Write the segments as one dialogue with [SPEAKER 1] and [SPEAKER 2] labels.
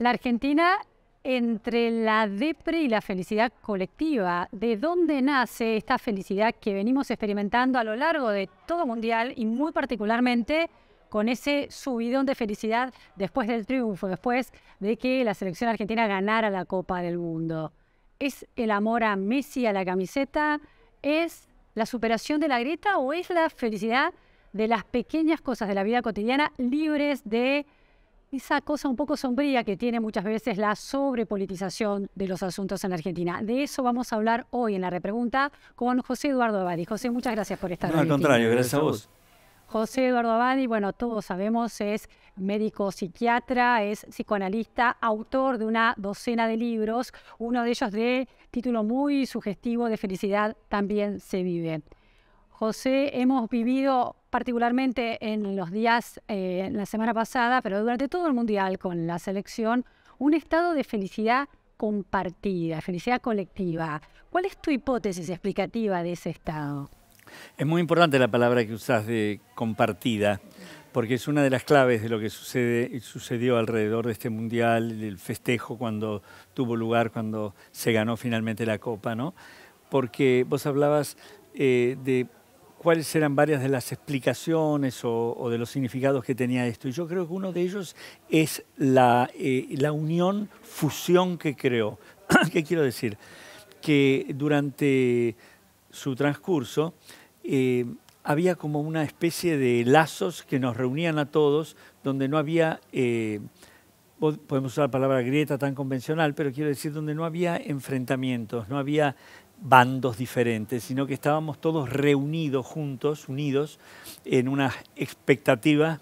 [SPEAKER 1] La Argentina entre la depre y la felicidad colectiva. ¿De dónde nace esta felicidad que venimos experimentando a lo largo de todo mundial y muy particularmente con ese subidón de felicidad después del triunfo, después de que la selección argentina ganara la Copa del Mundo? ¿Es el amor a Messi, a la camiseta? ¿Es la superación de la grieta o es la felicidad de las pequeñas cosas de la vida cotidiana libres de esa cosa un poco sombría que tiene muchas veces la sobrepolitización de los asuntos en Argentina. De eso vamos a hablar hoy en la repregunta con José Eduardo Abadi. José, muchas gracias por estar no, Al contrario, gracias a vos. José Eduardo Abadi, bueno, todos sabemos, es médico psiquiatra, es psicoanalista, autor de una docena de libros, uno de ellos de título muy sugestivo de Felicidad también se vive. José, hemos vivido particularmente en los días, eh, la semana pasada, pero durante todo el Mundial con la selección, un estado de felicidad compartida, felicidad colectiva. ¿Cuál es tu hipótesis explicativa de ese estado?
[SPEAKER 2] Es muy importante la palabra que usas de compartida, porque es una de las claves de lo que sucede, sucedió alrededor de este mundial, del festejo cuando tuvo lugar, cuando se ganó finalmente la copa, ¿no? Porque vos hablabas eh, de cuáles eran varias de las explicaciones o, de los significados que tenía esto. Y yo creo que uno de ellos es la, eh, unión, fusión que creó. ¿Qué quiero decir? Que durante su transcurso eh, había como una especie de lazos que nos reunían a todos, donde no había... Eh, podemos usar la palabra grieta tan convencional, pero quiero decir donde no había enfrentamientos, no había bandos diferentes, sino que estábamos todos reunidos juntos, unidos, en una expectativa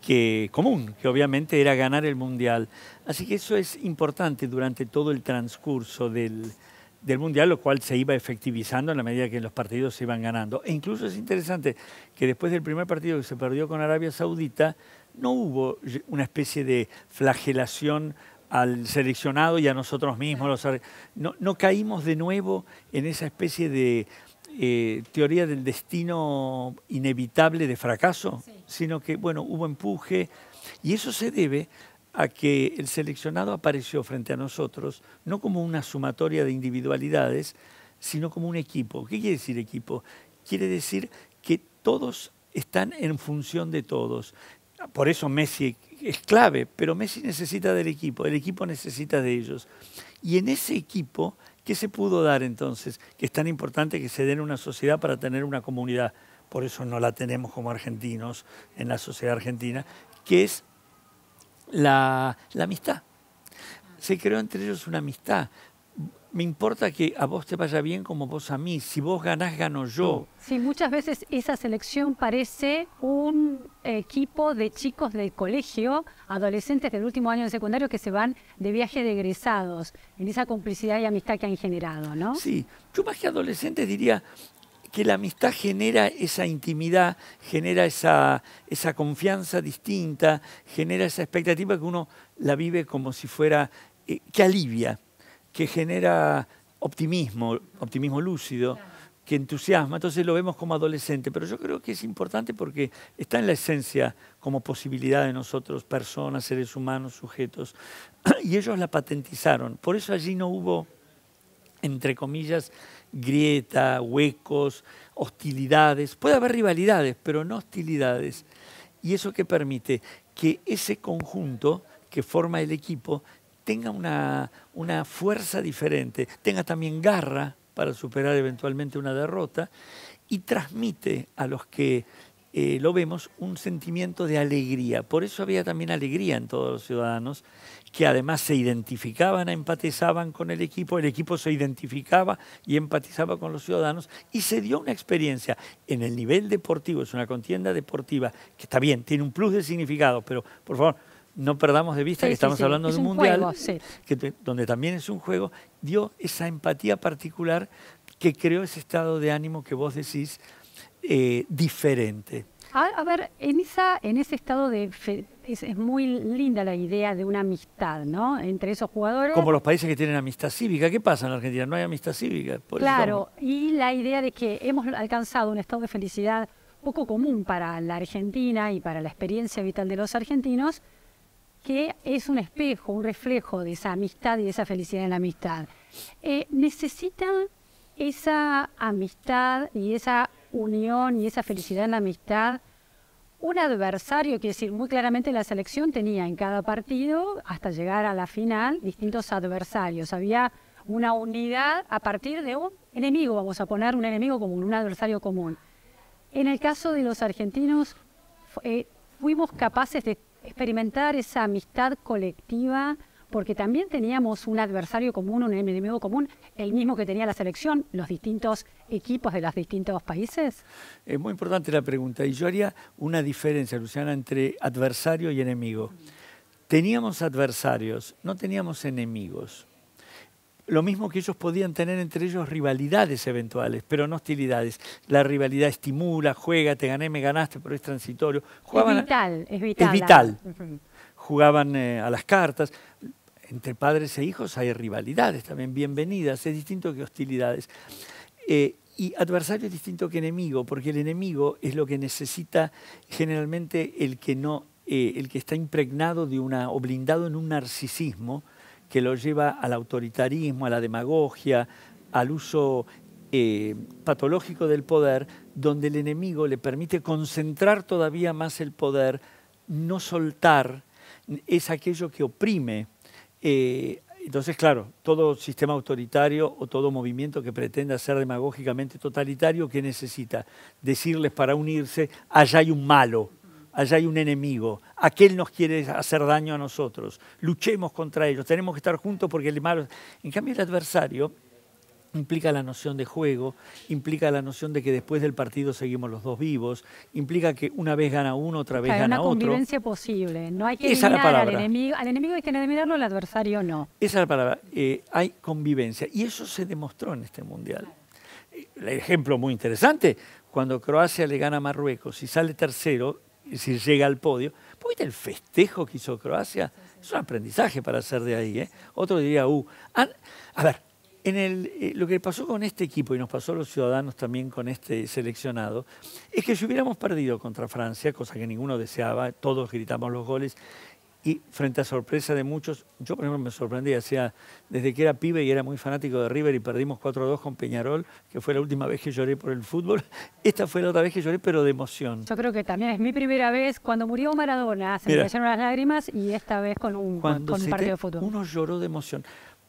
[SPEAKER 2] que, común, que obviamente era ganar el Mundial. Así que eso es importante durante todo el transcurso del, del Mundial, lo cual se iba efectivizando en la medida que los partidos se iban ganando. E incluso es interesante que después del primer partido que se perdió con Arabia Saudita, no hubo una especie de flagelación al seleccionado y a nosotros mismos. no, caímos de nuevo en esa especie de eh, teoría del destino inevitable de fracaso, sino que, bueno, hubo empuje y eso se debe a que el seleccionado apareció frente a nosotros no como una sumatoria de individualidades, sino como un equipo. ¿Qué quiere decir equipo? Quiere decir que todos están en función de todos. Por eso Messi es clave, pero Messi necesita del equipo, el equipo necesita de ellos. Y en ese equipo, ¿qué se pudo dar entonces? Que es tan importante que se den una sociedad para tener una comunidad, por eso no la tenemos como argentinos en la sociedad argentina, que es la, la amistad. Se creó entre ellos una amistad, me importa que a vos te vaya bien como vos a mí. Si vos ganás, gano yo.
[SPEAKER 1] Sí, muchas veces esa selección parece un equipo de chicos del colegio, adolescentes del último año de secundario que se van de viaje de egresados, en esa complicidad y amistad que han generado, ¿no? Sí,
[SPEAKER 2] yo más que adolescentes diría que la amistad genera esa intimidad, genera esa, esa confianza distinta, genera esa expectativa que uno la vive como si fuera, eh, que alivia que genera optimismo, optimismo lúcido, que entusiasma, entonces lo vemos como adolescente, pero yo creo que es importante porque está en la esencia como posibilidad de nosotros, personas, seres humanos, sujetos, y ellos la patentizaron, por eso allí no hubo, entre comillas, grieta, huecos, hostilidades, puede haber rivalidades, pero no hostilidades, y eso que permite que ese conjunto que forma el equipo tenga una, fuerza diferente, tenga también garra para superar eventualmente una derrota y transmite a los que eh, lo vemos, un sentimiento de alegría. Por eso había también alegría en todos los ciudadanos, que además se identificaban, empatizaban con el equipo, el equipo se identificaba y empatizaba con los ciudadanos, y se dio una experiencia en el nivel deportivo, es una contienda deportiva, que está bien, tiene un plus de significado, pero por favor, no perdamos de vista que estamos hablando de un, mundial, donde también es un juego, dio esa empatía particular que creó ese estado de ánimo que vos decís eh, diferente.
[SPEAKER 1] A, ver, en, esa, en ese estado de... es, muy linda la idea de una amistad, ¿no? Entre esos jugadores. Como los
[SPEAKER 2] países que tienen amistad cívica. ¿Qué pasa en la Argentina? No hay amistad cívica. Por claro,
[SPEAKER 1] y la idea de que hemos alcanzado un estado de felicidad poco común para la Argentina y para la experiencia vital de los argentinos, que es un espejo, un reflejo de esa amistad y de esa felicidad en la amistad. Eh, necesita esa amistad y esa unión y esa felicidad en la amistad un adversario, quiere decir, muy claramente la selección tenía en cada partido, hasta llegar a la final, distintos adversarios. Había una unidad a partir de un enemigo, vamos a poner un enemigo común, un adversario común. En el caso de los argentinos, eh, fuimos capaces de experimentar esa amistad colectiva, porque también teníamos un adversario común, un enemigo común, el mismo que tenía la selección, los distintos equipos de los distintos países?
[SPEAKER 2] Es muy importante la pregunta y yo haría una diferencia, Luciana, entre adversario y enemigo. Teníamos adversarios, no teníamos enemigos lo mismo que ellos podían tener entre ellos rivalidades eventuales, pero no hostilidades. La rivalidad estimula, juega, te gané, me ganaste, pero es transitorio. es vital, es vital. Ah, Jugaban eh, a las cartas. Entre padres e hijos hay rivalidades también, bienvenidas, es distinto que hostilidades. Eh, y adversario es distinto que enemigo, porque el enemigo es lo que necesita generalmente el que no, eh, el que está impregnado de una, o blindado en un narcisismo, que lo lleva al autoritarismo, a la demagogia, al uso eh, patológico del poder, donde el enemigo le permite concentrar todavía más el poder, no soltar, es aquello que oprime. Eh, entonces, claro, todo sistema autoritario o todo movimiento que pretenda ser demagógicamente totalitario, que necesita? Decirles para unirse, allá hay un malo, allá hay un enemigo, aquel nos quiere hacer daño a nosotros, luchemos contra ellos, tenemos que estar juntos porque el malo... En cambio el adversario implica la noción de juego, implica la noción de que después del partido seguimos los dos vivos, implica que una vez gana uno, otra vez gana otro. Es una convivencia
[SPEAKER 1] posible, no hay que mirar al enemigo, al enemigo hay que eliminarlo, al adversario no.
[SPEAKER 2] Esa es la palabra, eh, hay convivencia y eso se demostró en este Mundial. ejemplo muy interesante, cuando Croacia le gana a Marruecos y sale tercero, si llega al podio. pues viste el festejo que hizo Croacia? Es un aprendizaje para hacer de ahí. ¿eh? Otro diría, uh, a, ver, eh, lo que pasó con este equipo y nos pasó a los ciudadanos también con este seleccionado, es que si hubiéramos perdido contra Francia, cosa que ninguno deseaba, todos gritamos los goles, y frente a sorpresa de muchos, yo por ejemplo me sorprendí. o sea, desde que era pibe y era muy fanático de River y perdimos 4-2 con Peñarol, que fue la última vez que lloré por el fútbol, esta fue la otra vez que lloré, pero de emoción.
[SPEAKER 1] Yo creo que también es mi primera vez, cuando murió Maradona, se me cayeron las lágrimas y esta vez con un, partido de fútbol.
[SPEAKER 2] Uno lloró de emoción,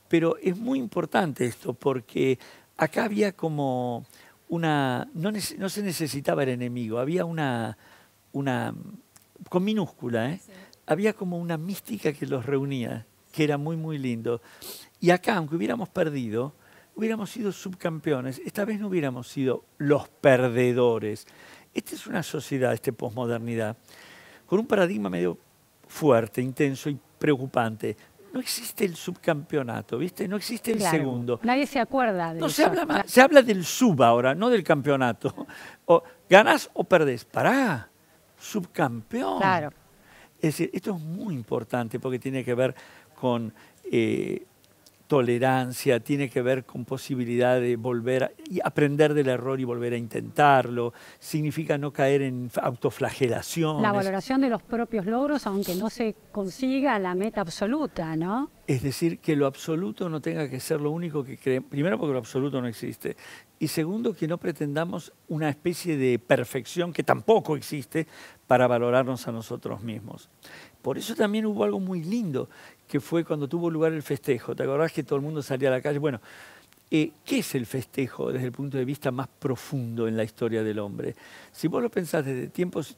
[SPEAKER 2] pero es muy importante esto, porque acá había como una, no, se necesitaba el enemigo, había una, una con minúscula, ¿eh? había como una mística que los reunía, que era muy, muy lindo. Y acá, aunque hubiéramos perdido, hubiéramos sido subcampeones. Esta vez no hubiéramos sido los perdedores. Esta es una sociedad, esta posmodernidad, con un paradigma medio fuerte, intenso y preocupante. No existe el subcampeonato, ¿viste? No existe el segundo.
[SPEAKER 1] Nadie se acuerda de no, Se habla, más, se
[SPEAKER 2] habla del sub ahora, no del campeonato. O ganás o perdés. Pará, subcampeón. Claro. Es decir, esto es muy importante porque tiene que ver con eh, tolerancia, tiene que ver con posibilidad de volver a, aprender del error y volver a intentarlo, significa no caer en autoflagelación. La valoración
[SPEAKER 1] de los propios logros, aunque no se consiga la meta absoluta, ¿no?
[SPEAKER 2] Es decir, que lo absoluto no tenga que ser lo único que creemos, primero porque lo absoluto no existe, y segundo que no pretendamos una especie de perfección que tampoco existe para valorarnos a nosotros mismos. Por eso también hubo algo muy lindo, que fue cuando tuvo lugar el festejo. ¿Te acordás que todo el mundo salía a la calle? Bueno, eh, ¿qué es el festejo desde el punto de vista más profundo en la historia del hombre? Si vos lo pensás desde tiempos...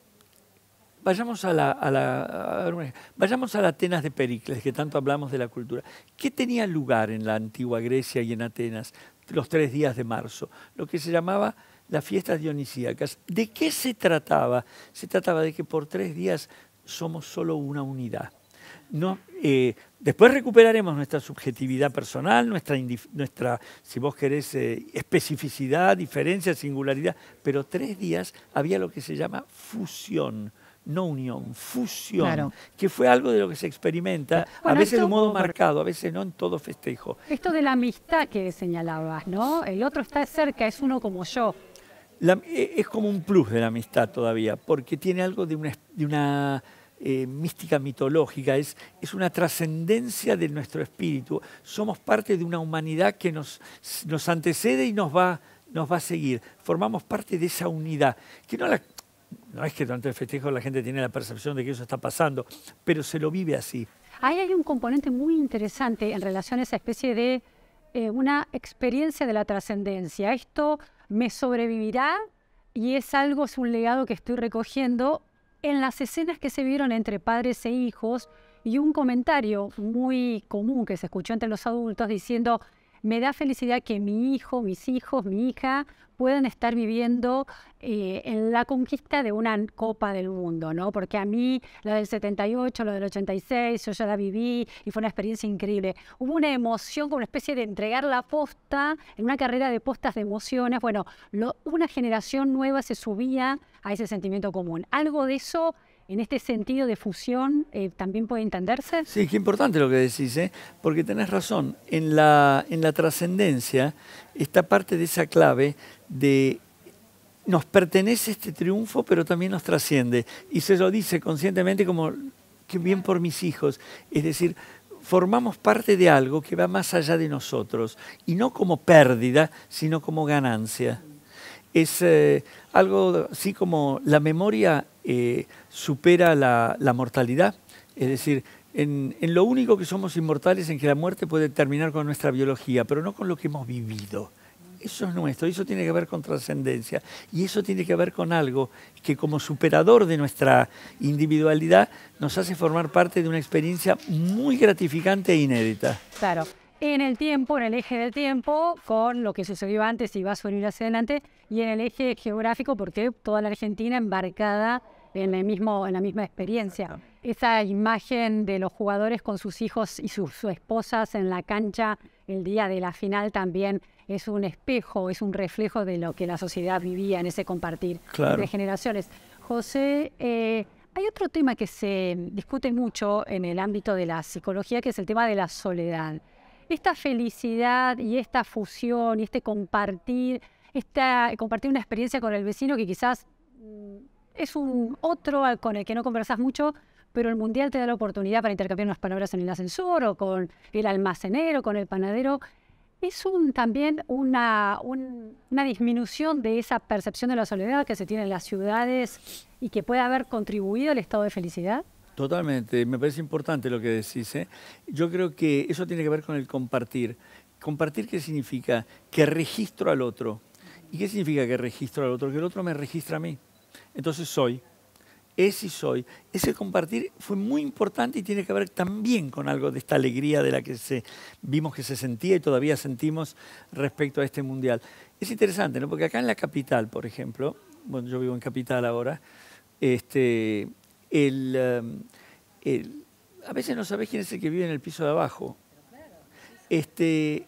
[SPEAKER 2] Vayamos a la, vayamos a la Atenas de Pericles, que tanto hablamos de la cultura. ¿Qué tenía lugar en la antigua Grecia y en Atenas los tres días de marzo? Lo que se llamaba las fiestas dionisíacas. ¿De qué se trataba? Se trataba de que por tres días somos solo una unidad no, eh, después recuperaremos nuestra subjetividad personal, nuestra, nuestra si vos querés, eh, especificidad, diferencia, singularidad, pero tres días había lo que se llama fusión no unión, fusión, que fue algo de lo que se experimenta, a veces de un modo marcado, a veces no en todo festejo.
[SPEAKER 1] Esto de la amistad que señalabas, ¿no? El otro está cerca, es uno como yo.
[SPEAKER 2] Eh, es como un plus de la amistad todavía, porque tiene algo de una, de una eh, mística mitológica, es, es una trascendencia de nuestro espíritu. Somos parte de una humanidad que nos, nos antecede y nos va, nos va a seguir. Formamos parte de esa unidad, que no la no es que durante el festejo la gente tiene la percepción de que eso está pasando, pero se lo vive así.
[SPEAKER 1] Ahí hay un componente muy interesante en relación a esa especie de eh, una experiencia de la trascendencia. Esto me sobrevivirá y es algo, es un legado que estoy recogiendo en las escenas que se vieron entre padres e hijos y un comentario muy común que se escuchó entre los adultos diciendo, me da felicidad que mi hijo, mis hijos, mi hija puedan estar viviendo eh, en la conquista de una copa del mundo, ¿no? Porque a mí la del 78, la del 86, yo ya la viví y fue una experiencia increíble. Hubo una emoción, como una especie de entregar la posta en una carrera de postas de emociones. Bueno, una generación nueva se subía a ese sentimiento común. Algo de eso en este sentido de fusión, eh, ¿también puede entenderse? Sí, qué
[SPEAKER 2] importante lo que decís, ¿eh? porque tenés razón. En la, en la trascendencia está parte de esa clave de nos pertenece este triunfo, pero también nos trasciende. Y se lo dice conscientemente como, que bien por mis hijos. Es decir, formamos parte de algo que va más allá de nosotros, y no como pérdida, sino como ganancia es eh, algo así como la memoria eh, supera la, mortalidad, es decir, en, en, lo único que somos inmortales en que la muerte puede terminar con nuestra biología, pero no con lo que hemos vivido. Eso es nuestro, eso tiene que ver con trascendencia y eso tiene que ver con algo que como superador de nuestra individualidad nos hace formar parte de una experiencia muy gratificante e inédita.
[SPEAKER 1] Claro en el tiempo, en el eje del tiempo, con lo que sucedió antes y va a subir hacia adelante, y en el eje geográfico, porque toda la Argentina embarcada en, el mismo, en la misma experiencia. Esa imagen de los jugadores con sus hijos y sus, esposas en la cancha el día de la final también es un espejo, es un reflejo de lo que la sociedad vivía en ese compartir de generaciones. José, eh, hay otro tema que se discute mucho en el ámbito de la psicología, que es el tema de la soledad esta felicidad y esta fusión y este compartir, esta, compartir una experiencia con el vecino que quizás mm, es un otro con el que no conversas mucho, pero el mundial te da la oportunidad para intercambiar unas palabras en el ascensor o con el almacenero, con el panadero. Es un, también una, una disminución de esa percepción de la soledad que se tiene en las ciudades y que puede haber contribuido al estado de felicidad.
[SPEAKER 2] Totalmente, me parece importante lo que decís. ¿eh? Yo creo que eso tiene que ver con el compartir. ¿Compartir qué significa? Que registro al otro. ¿Y qué significa que registro al otro? Que el otro me registra a mí. Entonces soy. Es y soy. Ese compartir fue muy importante y tiene que ver también con algo de esta alegría de la que vimos que se sentía y todavía sentimos respecto a este mundial. Es interesante, ¿no? Porque acá en la capital, por ejemplo, bueno, yo vivo en capital ahora, este, Em, a veces no sabés quién es el que vive en el piso de abajo. Este,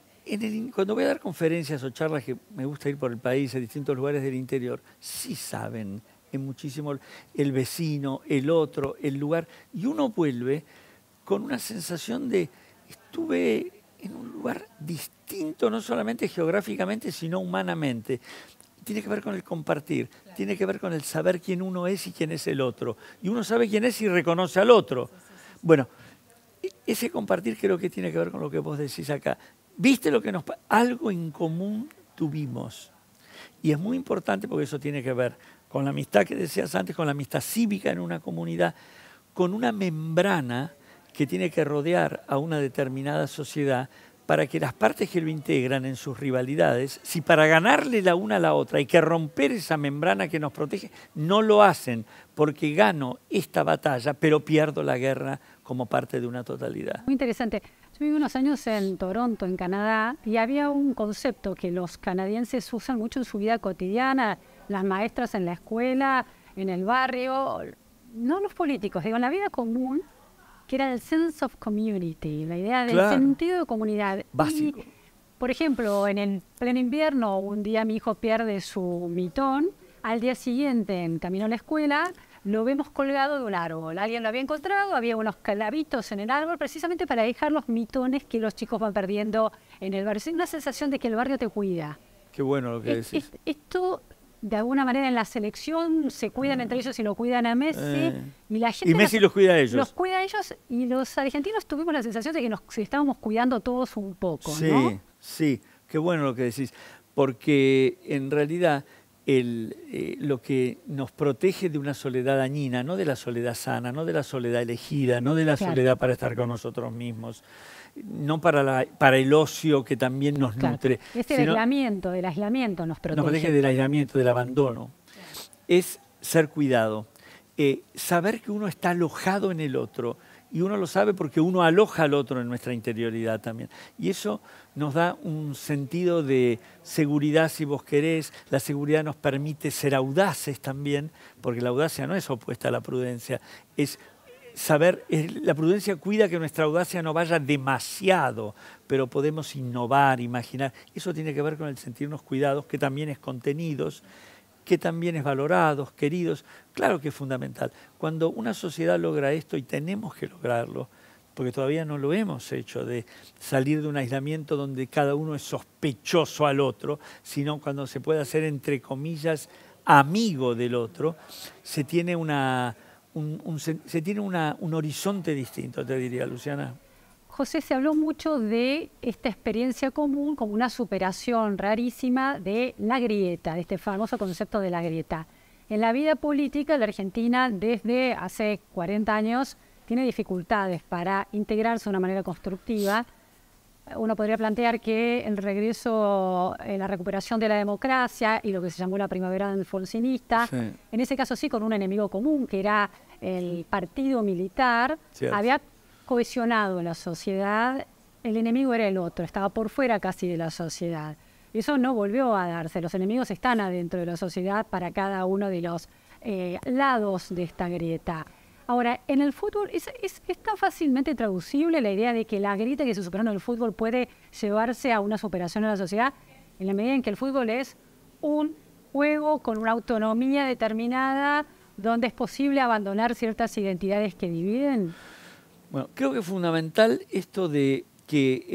[SPEAKER 2] cuando voy a dar conferencias o charlas que me gusta ir por el país, a distintos lugares del interior, sí saben en muchísimo el vecino, el otro, el lugar. Y uno vuelve con una sensación de estuve en un lugar distinto, no solamente geográficamente, sino humanamente tiene que ver con el compartir, tiene que ver con el saber quién uno es y quién es el otro. Y uno sabe quién es y reconoce al otro. Bueno, ese compartir creo que tiene que ver con lo que vos decís acá. ¿Viste lo que nos Algo en común tuvimos. Y es muy importante porque eso tiene que ver con la amistad que decías antes, con la amistad cívica en una comunidad, con una membrana que tiene que rodear a una determinada sociedad para que las partes que lo integran en sus rivalidades, si para ganarle la una a la otra hay que romper esa membrana que nos protege, no lo hacen porque gano esta batalla, pero pierdo la guerra como parte de una totalidad.
[SPEAKER 1] Muy interesante. Yo viví unos años en Toronto, en Canadá, y había un concepto que los canadienses usan mucho en su vida cotidiana, las maestras en la escuela, en el barrio, no los políticos, digo, en la vida común que era el sense of community, la idea del sentido de comunidad. Básico. por ejemplo, en el pleno invierno, un día mi hijo pierde su mitón, al día siguiente, en camino a la escuela, lo vemos colgado de un árbol. Alguien lo había encontrado, había unos clavitos en el árbol, precisamente para dejar los mitones que los chicos van perdiendo en el barrio. Es una sensación de que el barrio te cuida.
[SPEAKER 2] Qué bueno lo que decís
[SPEAKER 1] de alguna manera en la selección se cuidan entre ah. ellos y lo cuidan a Messi. Eh. Y, Messi los, cuida a ellos. Los cuida a ellos y los argentinos tuvimos la sensación de que nos estábamos cuidando todos un poco. Sí,
[SPEAKER 2] sí, qué bueno lo que decís. Porque en realidad el, eh, lo que nos protege de una soledad dañina, no de la soledad sana, no de la soledad elegida, no de la soledad para estar con nosotros mismos, no para, para el ocio que también nos nutre. este
[SPEAKER 1] aislamiento, del aislamiento nos protege. Nos protege del
[SPEAKER 2] aislamiento, del abandono. Es ser cuidado. Eh, saber que uno está alojado en el otro. Y uno lo sabe porque uno aloja al otro en nuestra interioridad también. Y eso nos da un sentido de seguridad si vos querés. La seguridad nos permite ser audaces también, porque la audacia no es opuesta a la prudencia, es saber, eh, la prudencia cuida que nuestra audacia no vaya demasiado, pero podemos innovar, imaginar. Eso tiene que ver con el sentirnos cuidados, que también es contenidos, que también es valorados, queridos. Claro que es fundamental. Cuando una sociedad logra esto, y tenemos que lograrlo, porque todavía no lo hemos hecho, de salir de un aislamiento donde cada uno es sospechoso al otro, sino cuando se puede hacer, entre comillas, amigo del otro, se tiene una se, tiene un horizonte distinto, te diría, Luciana.
[SPEAKER 1] José, se habló mucho de esta experiencia común como una superación rarísima de la grieta, de este famoso concepto de la grieta. En la vida política, la Argentina desde hace 40 años tiene dificultades para integrarse de una manera constructiva. Uno podría plantear que el regreso, la recuperación de la democracia y lo que se llamó la primavera del Fonsinista, en ese caso sí con un enemigo común, que era el partido militar había cohesionado la sociedad, el enemigo era el otro, estaba por fuera casi de la sociedad. Y eso no volvió a darse, los enemigos están adentro de la sociedad para cada uno de los eh, lados de esta grieta. Ahora, en el fútbol es, fácilmente traducible la idea de que la grieta que se superó en el fútbol puede llevarse a una superación de la sociedad, en la medida en que el fútbol es un juego con una autonomía determinada ¿Dónde es posible abandonar ciertas identidades que dividen?
[SPEAKER 2] Bueno, creo que es fundamental esto de que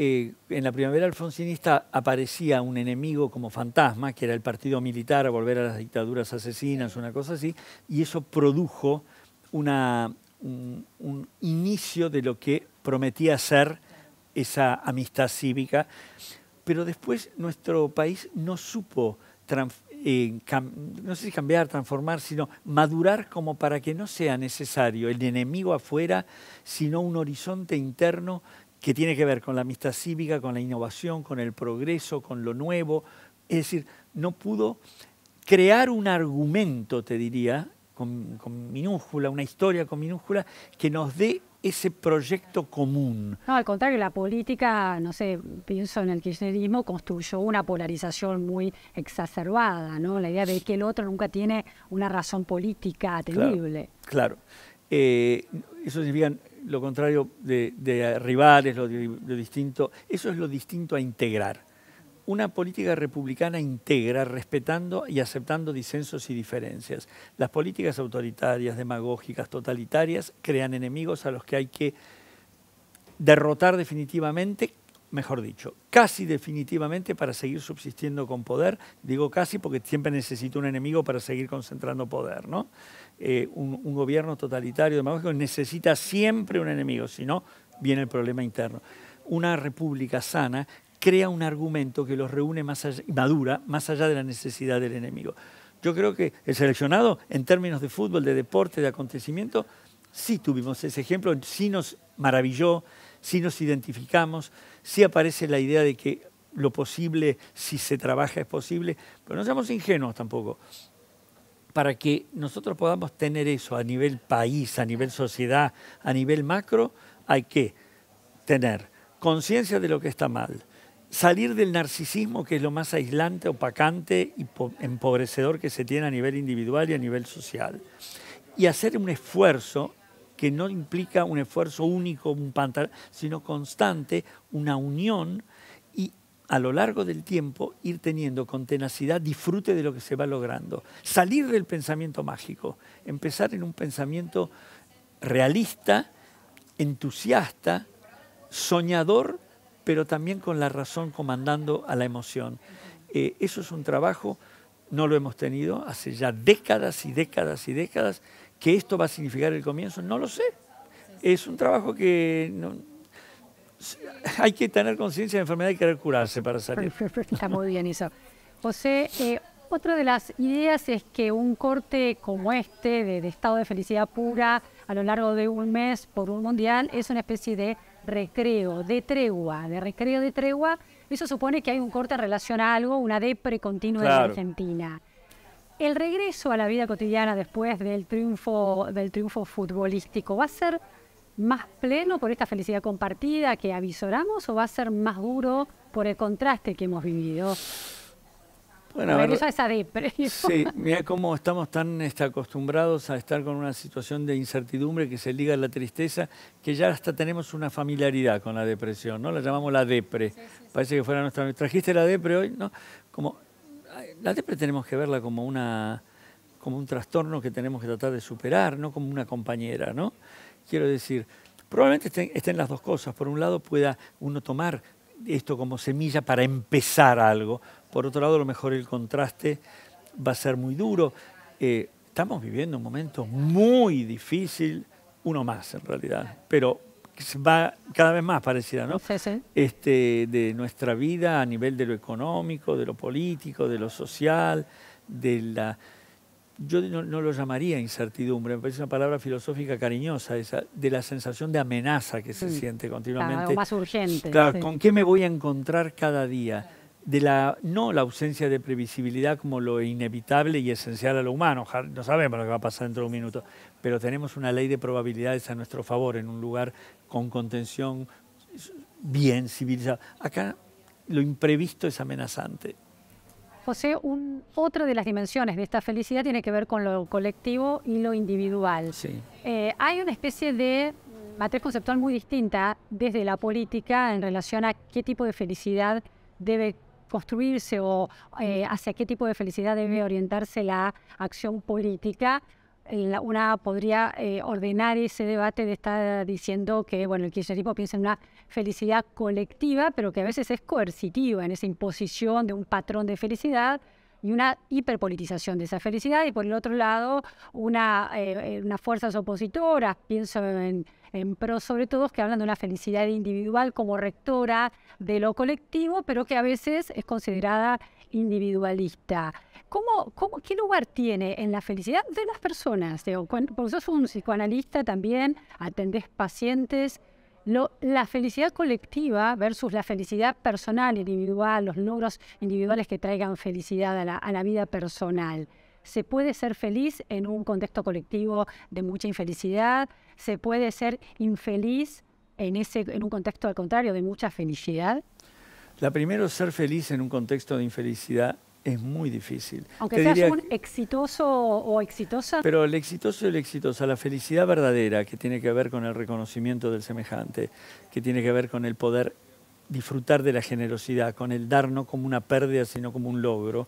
[SPEAKER 2] eh, en la primavera alfonsinista aparecía un enemigo como fantasma, que era el partido militar, a volver a las dictaduras asesinas, una cosa así, y eso produjo un, un, inicio de lo que prometía ser esa amistad cívica, pero después nuestro país no supo no sé si cambiar, transformar, sino madurar como para que no sea necesario el enemigo afuera, sino un horizonte interno que tiene que ver con la amistad cívica, con la innovación, con el progreso, con lo nuevo. Es decir, no pudo crear un argumento, te diría, con, con minúscula, una historia con minúscula, que nos dé ese proyecto común.
[SPEAKER 1] No, al contrario, la política, no sé, pienso en el kirchnerismo, construyó una polarización muy exacerbada, ¿no? La idea de que el otro nunca tiene una razón política atendible.
[SPEAKER 2] Claro. Eh, eso significa lo contrario de, de, rivales, lo, lo distinto. Eso es lo distinto a integrar una política republicana integra, respetando y aceptando disensos y diferencias. Las políticas autoritarias, demagógicas, totalitarias crean enemigos a los que hay que derrotar definitivamente, mejor dicho, casi definitivamente para seguir subsistiendo con poder. Digo casi porque siempre necesita un enemigo para seguir concentrando poder. ¿no? Eh, un, un gobierno totalitario, demagógico, necesita siempre un enemigo, si no, viene el problema interno una república sana crea un argumento que los reúne más allá, madura, más allá de la necesidad del enemigo. Yo creo que el seleccionado, en términos de fútbol, de deporte, de acontecimiento, sí tuvimos ese ejemplo, sí nos maravilló, sí nos identificamos, sí aparece la idea de que lo posible, si se trabaja, es posible, pero no seamos ingenuos tampoco. Para que nosotros podamos tener eso a nivel país, a nivel sociedad, a nivel macro, hay que tener conciencia de lo que está mal, salir del narcisismo, que es lo más aislante, opacante y empobrecedor que se tiene a nivel individual y a nivel social, y hacer un esfuerzo que no implica un esfuerzo único, un pantalón, sino constante, una unión y a lo largo del tiempo ir teniendo con tenacidad disfrute de lo que se va logrando. Salir del pensamiento mágico, empezar en un pensamiento realista, entusiasta, soñador pero también con la razón comandando a la emoción. Eh, eso es un trabajo, no lo hemos tenido hace ya décadas y décadas y décadas. ¿Que esto va a significar el comienzo? No lo sé. Es un trabajo que hay que tener conciencia de enfermedad y querer curarse para salir.
[SPEAKER 1] Está muy bien eso. José, eh, otra de las ideas es que un corte como este, de estado de felicidad pura, a lo largo de un mes por un mundial, es una especie de recreo, de tregua, de recreo, de tregua, eso supone que hay un corte en relación a algo, una depre continua de Argentina. El regreso a la vida cotidiana después del triunfo, del triunfo futbolístico, ¿va a ser más pleno por esta felicidad compartida que avisoramos o va a ser más duro por el contraste que hemos vivido? Bueno, ver, eso Sí, mira
[SPEAKER 2] cómo estamos tan acostumbrados a estar con una situación de incertidumbre que se liga a la tristeza, que ya hasta tenemos una familiaridad con la depresión, ¿no? La llamamos la depre. Parece que fuera nuestra... ¿Trajiste la depre hoy? ¿No? Como, la depre tenemos que verla como una como un trastorno que tenemos que tratar de superar, no como una compañera, ¿no? Quiero decir, probablemente estén las dos cosas. Por un lado, pueda uno tomar esto como semilla para empezar algo. Por otro lado, a lo mejor el contraste va a ser muy duro. Eh, estamos viviendo un momento muy difícil, uno más en realidad, pero va cada vez más parecida, ¿no? Sí, sí. Este, de nuestra vida a nivel de lo económico, de lo político, de lo social, de la... Yo no, lo llamaría incertidumbre, me parece una palabra filosófica cariñosa esa, de la sensación de amenaza que se mm. siente continuamente. Claro, más urgente. Claro, ¿con qué me voy a encontrar cada día? de la, no la ausencia de previsibilidad como lo inevitable y esencial a lo humano, no sabemos lo que va a pasar dentro de un minuto, pero tenemos una ley de probabilidades a nuestro favor en un lugar con contención bien civilizada Acá lo imprevisto es amenazante.
[SPEAKER 1] José, un, otra de las dimensiones de esta felicidad tiene que ver con lo colectivo y lo individual. Eh, hay una especie de matriz conceptual muy distinta desde la política en relación a qué tipo de felicidad debe construirse o eh, mm. hacia qué tipo de felicidad debe mm. orientarse la acción política, eh, una podría eh, ordenar ese debate de estar diciendo que bueno, el kirchnerismo piensa en una felicidad colectiva, pero que a veces es coercitiva en esa imposición de un patrón de felicidad y una hiperpolitización de esa felicidad. Y por el otro lado, una, unas fuerzas opositoras, pienso en pero sobre todo que hablan de una felicidad individual como rectora de lo colectivo, pero que a veces es considerada individualista. ¿Cómo, cómo, qué lugar tiene en la felicidad de las personas? Digo, porque sos un psicoanalista también, atendés pacientes. la felicidad colectiva versus la felicidad personal, individual, los logros individuales que traigan felicidad a la vida personal se puede ser feliz en un contexto colectivo de mucha infelicidad, se puede ser infeliz en, ese, un contexto al contrario de mucha felicidad.
[SPEAKER 2] La primero, ser feliz en un contexto de infelicidad es muy difícil. Aunque seas un
[SPEAKER 1] exitoso o exitosa. Pero
[SPEAKER 2] el exitoso y el exitosa, la felicidad verdadera que tiene que ver con el reconocimiento del semejante, que tiene que ver con el poder disfrutar de la generosidad, con el dar no como una pérdida, sino como un logro,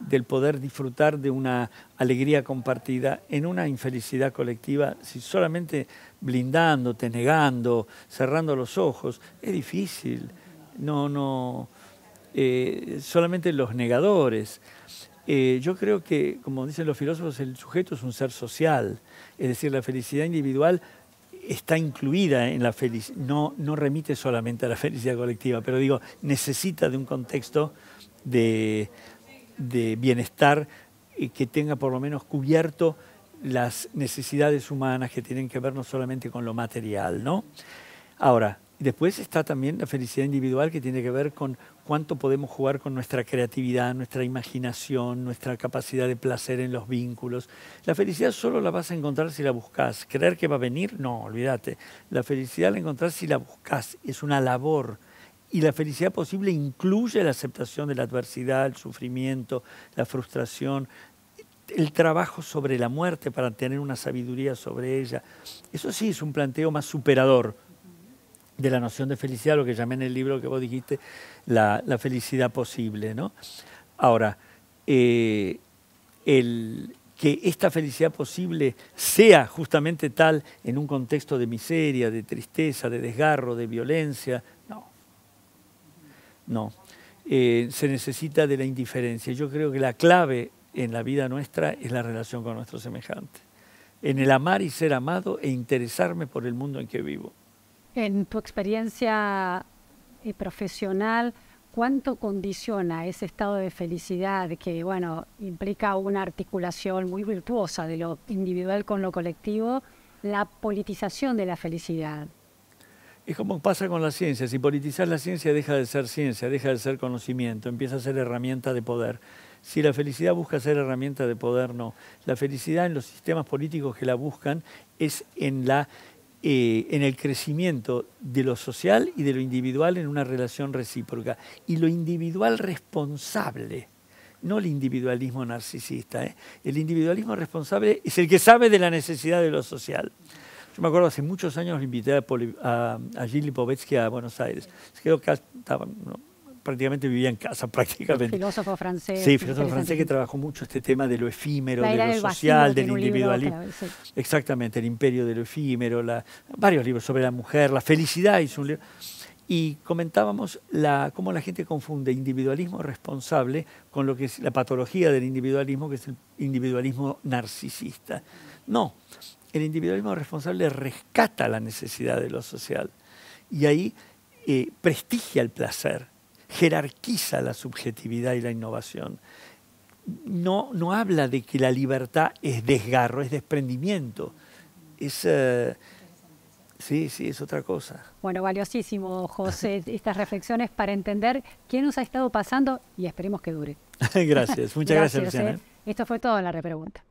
[SPEAKER 2] del poder disfrutar de una alegría compartida en una infelicidad colectiva, si solamente blindándote, negando, cerrando los ojos, es difícil. No, no, eh, solamente los negadores. Eh, yo creo que, como dicen los filósofos, el sujeto es un ser social, es decir, la felicidad individual está incluida en la felicidad, no, no remite solamente a la felicidad colectiva, pero digo, necesita de un contexto de, de bienestar y que tenga por lo menos cubierto las necesidades humanas que tienen que ver no solamente con lo material, ¿no? Ahora, después está también la felicidad individual que tiene que ver con cuánto podemos jugar con nuestra creatividad, nuestra imaginación, nuestra capacidad de placer en los vínculos. La felicidad solo la vas a encontrar si la buscas. Creer que va a venir, no, olvídate. La felicidad la encontrás si la buscas. Es una labor y la felicidad posible incluye la aceptación de la adversidad, el sufrimiento, la frustración, el trabajo sobre la muerte para tener una sabiduría sobre ella. Eso sí es un planteo más superador de la noción de felicidad, lo que llamé en el libro que vos dijiste, la, la felicidad posible. ¿no? Ahora, eh, el, que esta felicidad posible sea justamente tal en un contexto de miseria, de tristeza, de desgarro, de violencia, no, eh, se necesita de la indiferencia. Yo creo que la clave en la vida nuestra es la relación con nuestro semejante, en el amar y ser amado e interesarme por el mundo en que vivo.
[SPEAKER 1] En tu experiencia eh, profesional, ¿cuánto condiciona ese estado de felicidad que, bueno, implica una articulación muy virtuosa de lo individual con lo colectivo, la politización de la felicidad?
[SPEAKER 2] Es como pasa con la ciencia, si politizar la ciencia deja de ser ciencia, deja de ser conocimiento, empieza a ser herramienta de poder. Si la felicidad busca ser herramienta de poder, no. La felicidad en los sistemas políticos que la buscan es en, la, eh, en el crecimiento de lo social y de lo individual en una relación recíproca. Y lo individual responsable, no el individualismo narcisista. ¿eh? El individualismo responsable es el que sabe de la necesidad de lo social. Yo me acuerdo hace muchos años le invité a, Poli, a, a Povetsky a Buenos Aires. Creo que prácticamente vivía en casa, prácticamente. filósofo francés. Sí, filósofo francés que trabajó mucho este tema de lo efímero, de lo social, del individualismo. Exactamente, el imperio del efímero, varios libros sobre la mujer, la felicidad hizo un libro. Y comentábamos cómo la gente confunde individualismo responsable con lo que es la patología del individualismo, que es el individualismo narcisista. No, el individualismo responsable rescata la necesidad de lo social y ahí eh, prestigia el placer, jerarquiza la subjetividad y la innovación. No, no habla de que la libertad es desgarro, es desprendimiento, es... Eh, sí, sí, es otra cosa.
[SPEAKER 1] Bueno, valiosísimo, José, estas reflexiones para entender qué nos ha estado pasando y esperemos que dure.
[SPEAKER 2] gracias, muchas gracias, Luciana. Eh.
[SPEAKER 1] Esto fue todo la repregunta.